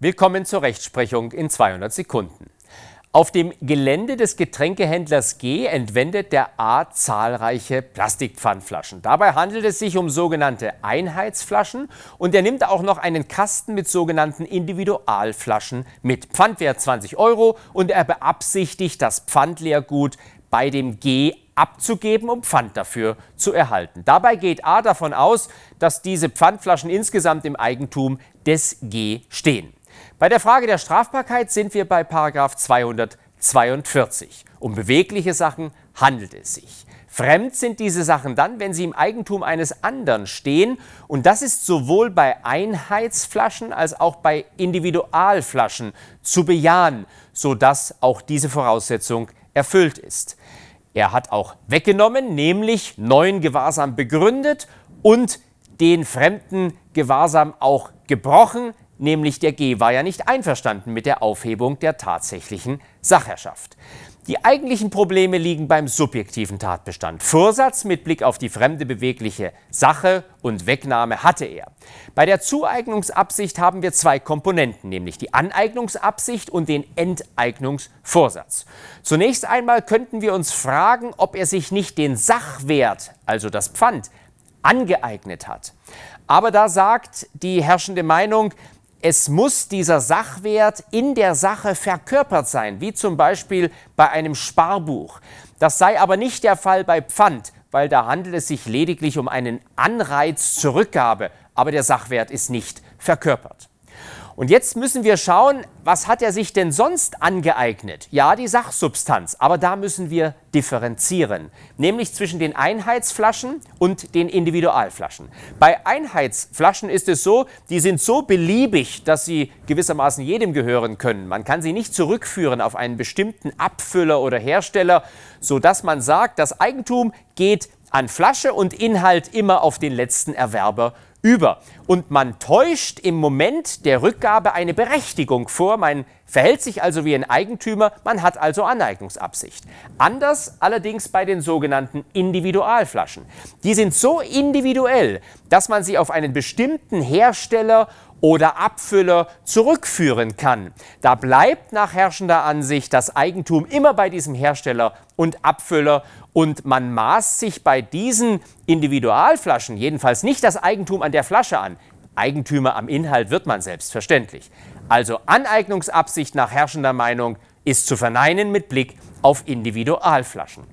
Willkommen zur Rechtsprechung in 200 Sekunden. Auf dem Gelände des Getränkehändlers G entwendet der A zahlreiche Plastikpfandflaschen. Dabei handelt es sich um sogenannte Einheitsflaschen und er nimmt auch noch einen Kasten mit sogenannten Individualflaschen mit. Pfandwert 20 Euro und er beabsichtigt, das Pfandleergut bei dem G abzugeben, um Pfand dafür zu erhalten. Dabei geht A davon aus, dass diese Pfandflaschen insgesamt im Eigentum des G stehen. Bei der Frage der Strafbarkeit sind wir bei 242. Um bewegliche Sachen handelt es sich. Fremd sind diese Sachen dann, wenn sie im Eigentum eines anderen stehen. Und das ist sowohl bei Einheitsflaschen als auch bei Individualflaschen zu bejahen, sodass auch diese Voraussetzung erfüllt ist. Er hat auch weggenommen, nämlich neuen Gewahrsam begründet und den fremden Gewahrsam auch gebrochen, nämlich der G war ja nicht einverstanden mit der Aufhebung der tatsächlichen Sachherrschaft. Die eigentlichen Probleme liegen beim subjektiven Tatbestand. Vorsatz mit Blick auf die fremde bewegliche Sache und Wegnahme hatte er. Bei der Zueignungsabsicht haben wir zwei Komponenten, nämlich die Aneignungsabsicht und den Enteignungsvorsatz. Zunächst einmal könnten wir uns fragen, ob er sich nicht den Sachwert, also das Pfand, angeeignet hat. Aber da sagt die herrschende Meinung, es muss dieser Sachwert in der Sache verkörpert sein, wie zum Beispiel bei einem Sparbuch. Das sei aber nicht der Fall bei Pfand, weil da handelt es sich lediglich um einen Anreiz zur Rückgabe, aber der Sachwert ist nicht verkörpert. Und jetzt müssen wir schauen, was hat er sich denn sonst angeeignet? Ja, die Sachsubstanz, aber da müssen wir differenzieren, nämlich zwischen den Einheitsflaschen und den Individualflaschen. Bei Einheitsflaschen ist es so, die sind so beliebig, dass sie gewissermaßen jedem gehören können. Man kann sie nicht zurückführen auf einen bestimmten Abfüller oder Hersteller, sodass man sagt, das Eigentum geht an Flasche und Inhalt immer auf den letzten Erwerber über. Und man täuscht im Moment der Rückgabe eine Berechtigung vor. Mein verhält sich also wie ein Eigentümer, man hat also Aneignungsabsicht. Anders allerdings bei den sogenannten Individualflaschen. Die sind so individuell, dass man sie auf einen bestimmten Hersteller oder Abfüller zurückführen kann. Da bleibt nach herrschender Ansicht das Eigentum immer bei diesem Hersteller und Abfüller und man maßt sich bei diesen Individualflaschen jedenfalls nicht das Eigentum an der Flasche an. Eigentümer am Inhalt wird man selbstverständlich. Also Aneignungsabsicht nach herrschender Meinung ist zu verneinen mit Blick auf Individualflaschen.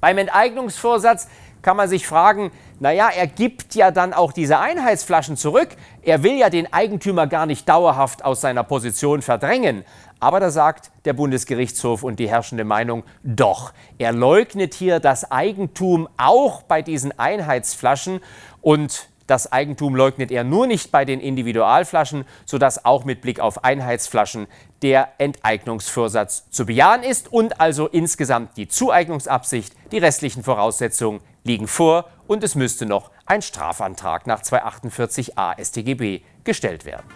Beim Enteignungsvorsatz kann man sich fragen, naja, er gibt ja dann auch diese Einheitsflaschen zurück. Er will ja den Eigentümer gar nicht dauerhaft aus seiner Position verdrängen. Aber da sagt der Bundesgerichtshof und die herrschende Meinung, doch, er leugnet hier das Eigentum auch bei diesen Einheitsflaschen und das Eigentum leugnet er nur nicht bei den Individualflaschen, sodass auch mit Blick auf Einheitsflaschen der Enteignungsvorsatz zu bejahen ist und also insgesamt die Zueignungsabsicht, die restlichen Voraussetzungen liegen vor und es müsste noch ein Strafantrag nach 248a StGB gestellt werden.